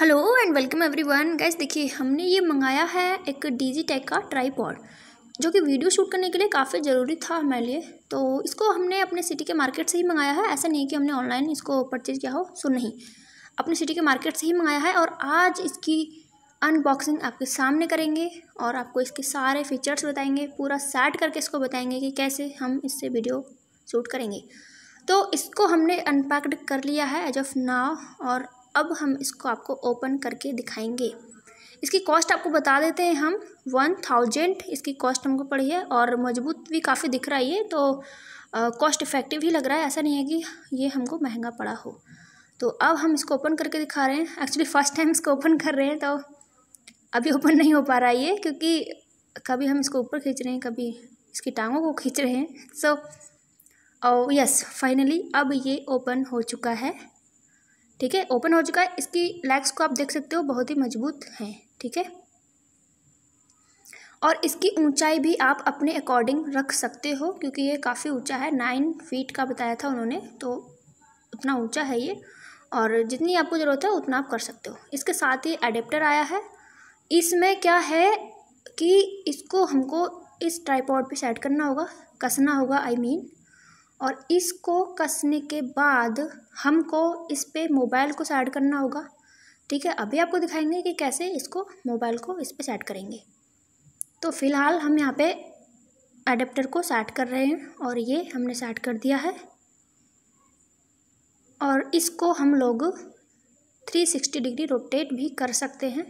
Hello and welcome everyone guys देखिए हमने ये मंगाया है एक डीजी टेक का ट्राईपॉड जो कि वीडियो शूट करने के लिए काफ़ी ज़रूरी था हमारे लिए तो इसको हमने अपने सिटी के मार्केट से ही मंगाया है ऐसा नहीं कि हमने ऑनलाइन इसको परचेज़ किया हो सो नहीं अपने सिटी के मार्केट से ही मंगाया है और आज इसकी अनबॉक्सिंग आपके सामने करेंगे और आपको इसके सारे फीचर्स बताएंगे पूरा सेट करके इसको बताएंगे कि कैसे हम इससे वीडियो शूट करेंगे तो इसको हमने अनपैक्ड कर लिया है एज ऑफ नाव और अब हम इसको आपको ओपन करके दिखाएंगे इसकी कॉस्ट आपको बता देते हैं हम वन थाउजेंड इसकी कॉस्ट हमको पड़ी है और मजबूत भी काफ़ी दिख रहा है ये तो कॉस्ट इफ़ेक्टिव ही लग रहा है ऐसा नहीं है कि ये हमको महंगा पड़ा हो तो अब हम इसको ओपन करके दिखा रहे हैं एक्चुअली फ़र्स्ट टाइम इसको ओपन कर रहे हैं तो अभी ओपन नहीं हो पा रहा है ये क्योंकि कभी हम इसको ऊपर खींच रहे हैं कभी इसकी टांगों को खींच रहे हैं सो यस फाइनली अब ये ओपन हो चुका है ठीक है ओपन हो चुका है इसकी लेग्स को आप देख सकते हो बहुत ही मजबूत हैं ठीक है थीके? और इसकी ऊंचाई भी आप अपने अकॉर्डिंग रख सकते हो क्योंकि ये काफ़ी ऊंचा है नाइन फीट का बताया था उन्होंने तो उतना ऊंचा है ये और जितनी आपको ज़रूरत है उतना आप कर सकते हो इसके साथ ही अडेप्टर आया है इसमें क्या है कि इसको हमको इस ट्राईपॉड पे सेट करना होगा कसना होगा आई I मीन mean, और इसको कसने के बाद हमको इस पर मोबाइल को सैड करना होगा ठीक है अभी आपको दिखाएंगे कि कैसे इसको मोबाइल को इस पर सैड करेंगे तो फ़िलहाल हम यहाँ पे अडेप्टर को सैट कर रहे हैं और ये हमने सैट कर दिया है और इसको हम लोग 360 डिग्री रोटेट भी कर सकते हैं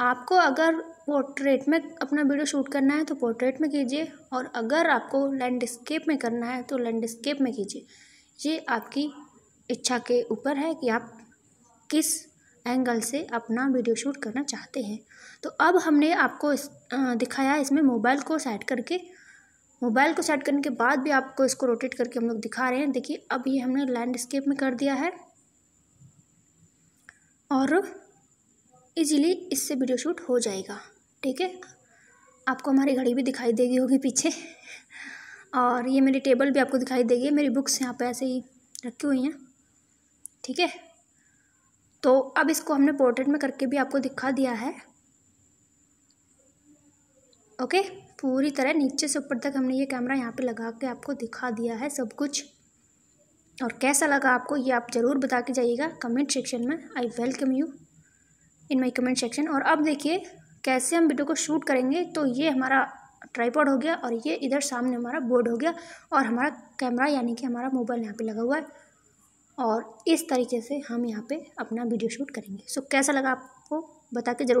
आपको अगर पोर्ट्रेट में अपना वीडियो शूट करना है तो पोर्ट्रेट में कीजिए और अगर आपको लैंडस्केप में करना है तो लैंडस्केप में कीजिए ये आपकी इच्छा के ऊपर है कि आप किस एंगल से अपना वीडियो शूट करना चाहते हैं तो अब हमने आपको इस दिखाया इसमें मोबाइल को सेट करके मोबाइल को सेट करने के बाद भी आपको इसको रोटेट करके हम लोग दिखा रहे हैं देखिए अब ये हमने लैंडस्केप में कर दिया है और इजीली इससे वीडियो शूट हो जाएगा ठीक है आपको हमारी घड़ी भी दिखाई देगी होगी पीछे और ये मेरी टेबल भी आपको दिखाई देगी मेरी बुक्स यहाँ पे ऐसे ही रखी हुई हैं ठीक है तो अब इसको हमने पोर्ट्रेट में करके भी आपको दिखा दिया है ओके पूरी तरह नीचे से ऊपर तक हमने ये कैमरा यहाँ पे लगा के आपको दिखा दिया है सब कुछ और कैसा लगा आपको ये आप ज़रूर बता के जाइएगा कमेंट सेक्शन में I welcome you in my comment section और अब देखिए कैसे हम वीडियो को शूट करेंगे तो ये हमारा ट्राईपॉड हो गया और ये इधर सामने हमारा बोर्ड हो गया और हमारा कैमरा यानी कि हमारा मोबाइल यहाँ पे लगा हुआ है और इस तरीके से हम यहाँ पे अपना वीडियो शूट करेंगे सो कैसा लगा आपको बता के ज़रूर